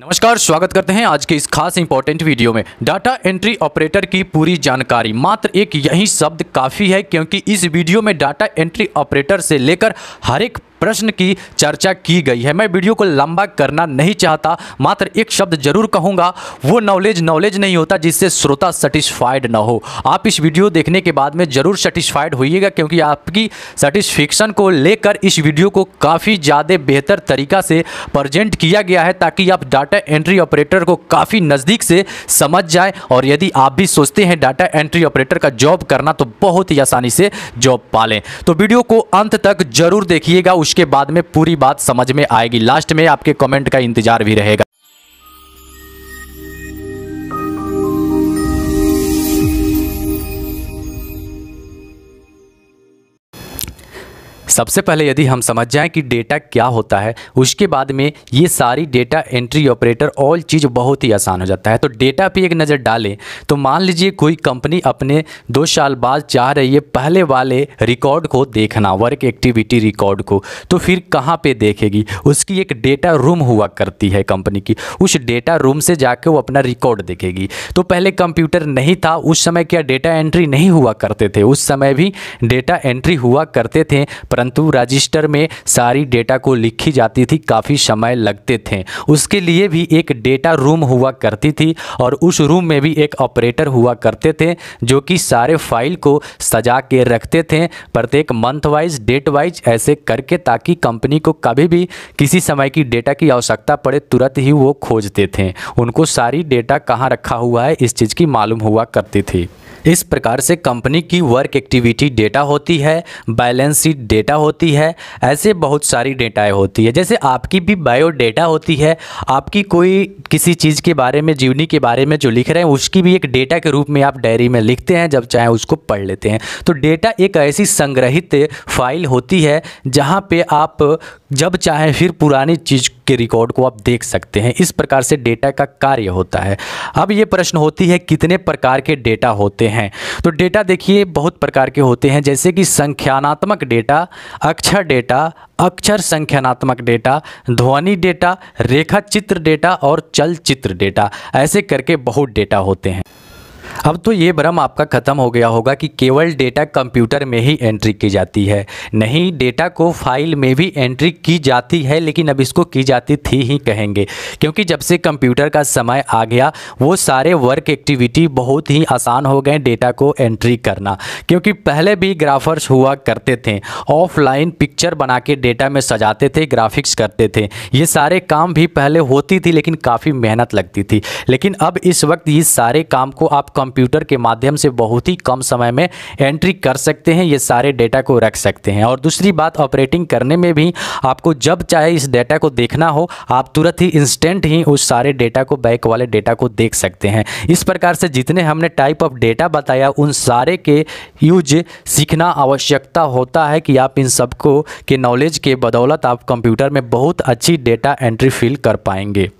नमस्कार स्वागत करते हैं आज के इस खास इंपॉर्टेंट वीडियो में डाटा एंट्री ऑपरेटर की पूरी जानकारी मात्र एक यही शब्द काफ़ी है क्योंकि इस वीडियो में डाटा एंट्री ऑपरेटर से लेकर हर एक प्रश्न की चर्चा की गई है मैं वीडियो को लंबा करना नहीं चाहता मात्र एक शब्द जरूर कहूंगा वो नॉलेज नॉलेज नहीं होता जिससे श्रोता सेटिस्फाइड ना हो आप इस वीडियो देखने के बाद में ज़रूर सेटिस्फाइड होइएगा क्योंकि आपकी सेटिस्फिक्शन को लेकर इस वीडियो को काफ़ी ज़्यादा बेहतर तरीका से प्रजेंट किया गया है ताकि आप डाटा एंट्री ऑपरेटर को काफ़ी नज़दीक से समझ जाए और यदि आप भी सोचते हैं डाटा एंट्री ऑपरेटर का जॉब करना तो बहुत ही आसानी से जॉब पालें तो वीडियो को अंत तक जरूर देखिएगा उस उसके बाद में पूरी बात समझ में आएगी लास्ट में आपके कमेंट का इंतजार भी रहेगा सबसे पहले यदि हम समझ जाएं कि डेटा क्या होता है उसके बाद में ये सारी डेटा एंट्री ऑपरेटर ऑल चीज़ बहुत ही आसान हो जाता है तो डेटा पे एक नज़र डालें तो मान लीजिए कोई कंपनी अपने दो साल बाद चाह रही है पहले वाले रिकॉर्ड को देखना वर्क एक्टिविटी रिकॉर्ड को तो फिर कहाँ पर देखेगी उसकी एक डेटा रूम हुआ करती है कंपनी की उस डेटा रूम से जाके वो अपना रिकॉर्ड देखेगी तो पहले कंप्यूटर नहीं था उस समय क्या डेटा एंट्री नहीं हुआ करते थे उस समय भी डेटा एंट्री हुआ करते थे परंतु परंतु रजिस्टर में सारी डेटा को लिखी जाती थी काफ़ी समय लगते थे उसके लिए भी एक डेटा रूम हुआ करती थी और उस रूम में भी एक ऑपरेटर हुआ करते थे जो कि सारे फाइल को सजा के रखते थे प्रत्येक मंथ वाइज डेट वाइज ऐसे करके ताकि कंपनी को कभी भी किसी समय की डेटा की आवश्यकता पड़े तुरंत ही वो खोजते थे उनको सारी डेटा कहाँ रखा हुआ है इस चीज़ की मालूम हुआ करती थी इस प्रकार से कंपनी की वर्क एक्टिविटी डेटा होती है बैलेंस शीट डेटा होती है ऐसे बहुत सारी डेटाएँ होती है जैसे आपकी भी बायो डेटा होती है आपकी कोई किसी चीज़ के बारे में जीवनी के बारे में जो लिख रहे हैं उसकी भी एक डेटा के रूप में आप डायरी में लिखते हैं जब चाहें उसको पढ़ लेते हैं तो डेटा एक ऐसी संग्रहित फाइल होती है जहाँ पर आप जब चाहें फिर पुरानी चीज़ के रिकॉर्ड को आप देख सकते हैं इस प्रकार से डेटा का कार्य होता है अब ये प्रश्न होती है कितने प्रकार के डेटा होते हैं तो डेटा देखिए बहुत प्रकार के होते हैं जैसे कि संख्यानात्मक डेटा अक्षर डेटा अक्षर संख्यानात्मक डेटा ध्वनि डेटा रेखा चित्र डेटा और चलचित्र डेटा ऐसे करके बहुत डेटा होते हैं अब तो ये भ्रम आपका ख़त्म हो गया होगा कि केवल डेटा कंप्यूटर में ही एंट्री की जाती है नहीं डेटा को फाइल में भी एंट्री की जाती है लेकिन अब इसको की जाती थी ही कहेंगे क्योंकि जब से कंप्यूटर का समय आ गया वो सारे वर्क एक्टिविटी बहुत ही आसान हो गए डेटा को एंट्री करना क्योंकि पहले भी ग्राफर्स हुआ करते थे ऑफलाइन पिक्चर बना के डेटा में सजाते थे ग्राफिक्स करते थे ये सारे काम भी पहले होती थी लेकिन काफ़ी मेहनत लगती थी लेकिन अब इस वक्त ये सारे काम को आप कंप्यूटर कंप्यूटर के माध्यम से बहुत ही कम समय में एंट्री कर सकते हैं ये सारे डेटा को रख सकते हैं और दूसरी बात ऑपरेटिंग करने में भी आपको जब चाहे इस डेटा को देखना हो आप तुरंत ही इंस्टेंट ही उस सारे डेटा को बैक वाले डेटा को देख सकते हैं इस प्रकार से जितने हमने टाइप ऑफ डेटा बताया उन सारे के यूज सीखना आवश्यकता होता है कि आप इन सबको के नॉलेज के बदौलत आप कंप्यूटर में बहुत अच्छी डेटा एंट्री फिल कर पाएंगे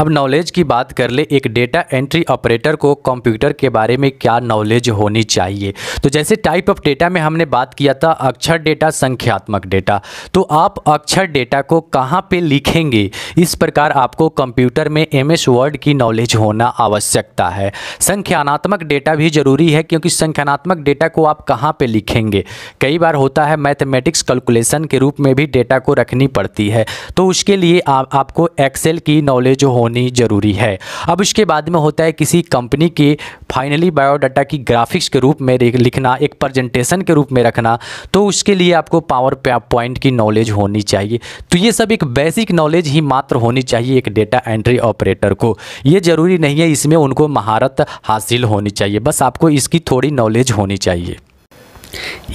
अब नॉलेज की बात कर ले एक डेटा एंट्री ऑपरेटर को कंप्यूटर के बारे में क्या नॉलेज होनी चाहिए तो जैसे टाइप ऑफ डेटा में हमने बात किया था अक्षर डेटा संख्यात्मक डेटा तो आप अक्षर डेटा को कहाँ पे लिखेंगे इस प्रकार आपको कंप्यूटर में एम एस वर्ड की नॉलेज होना आवश्यकता है संख्यानात्मक डेटा भी जरूरी है क्योंकि संख्यानात्मक डेटा को आप कहाँ पर लिखेंगे कई बार होता है मैथमेटिक्स कैलकुलेशन के रूप में भी डेटा को रखनी पड़ती है तो उसके लिए आपको एक्सेल की नॉलेज हो होनी ज़रूरी है अब इसके बाद में होता है किसी कंपनी के फाइनली बायोडाटा की ग्राफिक्स के रूप में लिखना एक प्रजेंटेशन के रूप में रखना तो उसके लिए आपको पावर पॉइंट की नॉलेज होनी चाहिए तो ये सब एक बेसिक नॉलेज ही मात्र होनी चाहिए एक डेटा एंट्री ऑपरेटर को ये ज़रूरी नहीं है इसमें उनको महारत हासिल होनी चाहिए बस आपको इसकी थोड़ी नॉलेज होनी चाहिए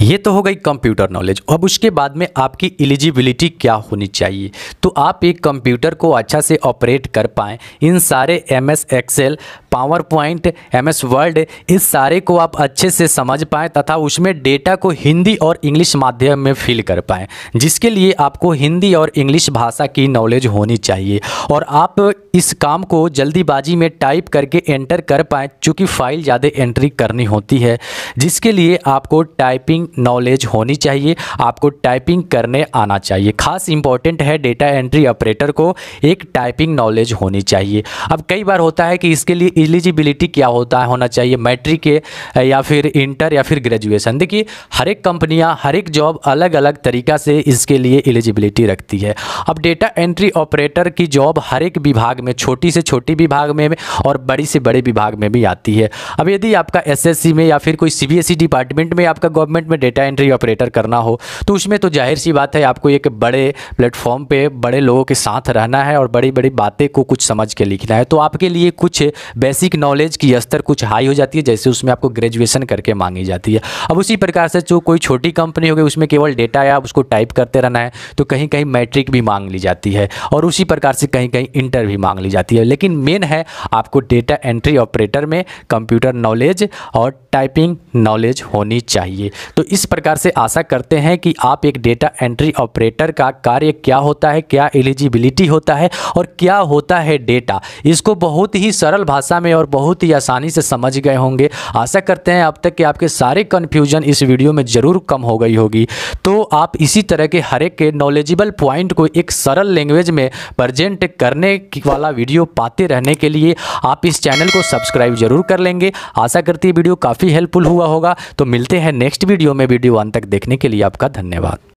ये तो हो गई कंप्यूटर नॉलेज अब उसके बाद में आपकी एलिजिबिलिटी क्या होनी चाहिए तो आप एक कंप्यूटर को अच्छा से ऑपरेट कर पाएँ इन सारे M S Excel PowerPoint M S Word इस सारे को आप अच्छे से समझ पाएँ तथा उसमें डेटा को हिंदी और इंग्लिश माध्यम में फिल कर पाएँ जिसके लिए आपको हिंदी और इंग्लिश भाषा की नॉलेज होनी चाहिए और आप इस काम को जल्दीबाजी में टाइप करके एंटर कर पाएँ चूँकि फ़ाइल ज़्यादा एंट्री करनी होती है जिसके लिए आपको टाइपिंग नॉलेज होनी चाहिए आपको टाइपिंग करने आना चाहिए खास इंपॉर्टेंट है डेटा एंट्री ऑपरेटर को एक टाइपिंग नॉलेज होनी चाहिए अब कई बार होता है कि इसके लिए एलिजिबिलिटी क्या होता है होना चाहिए मैट्रिक के या फिर इंटर या फिर ग्रेजुएशन देखिए हर एक कंपनियाँ हर एक जॉब अलग अलग तरीका से इसके लिए एलिजिबिलिटी रखती है अब डेटा एंट्री ऑपरेटर की जॉब हर एक विभाग में छोटी से छोटी विभाग में और बड़ी से बड़े विभाग में भी आती है अब यदि आपका एस में या फिर कोई सी डिपार्टमेंट में आपका गवर्नमेंट में डेटा एंट्री ऑपरेटर करना हो तो उसमें तो जाहिर सी बात है आपको एक बड़े प्लेटफॉर्म पर बड़े लोगों के साथ रहना है और बड़ी बड़ी बातें को कुछ समझ के लिखना है तो आपके लिए कुछ बेसिक नॉलेज की स्तर कुछ हाई हो जाती है जैसे उसमें आपको ग्रेजुएशन करके मांगी जाती है अब उसी प्रकार से जो कोई छोटी कंपनी होगी उसमें केवल डेटा या उसको टाइप करते रहना है तो कहीं कहीं मैट्रिक भी मांग ली जाती है और उसी प्रकार से कहीं कहीं इंटर भी मांग ली जाती है लेकिन मेन है आपको डेटा एंट्री ऑपरेटर में कंप्यूटर नॉलेज और टाइपिंग नॉलेज होनी चाहिए तो इस प्रकार से आशा करते हैं कि आप एक डेटा एंट्री ऑपरेटर का कार्य क्या होता है क्या एलिजिबिलिटी होता है और क्या होता है डेटा इसको बहुत ही सरल भाषा भाषा में और बहुत ही आसानी से समझ गए होंगे आशा करते हैं अब तक कि आपके सारे कन्फ्यूजन इस वीडियो में ज़रूर कम हो गई होगी तो आप इसी तरह के हर एक के नॉलेजेबल पॉइंट को एक सरल लैंग्वेज में प्रजेंट करने वाला वीडियो पाते रहने के लिए आप इस चैनल को सब्सक्राइब जरूर कर लेंगे आशा करती है वीडियो काफ़ी हेल्पफुल हुआ होगा तो मिलते हैं नेक्स्ट वीडियो में वीडियो अंत तक देखने के लिए आपका धन्यवाद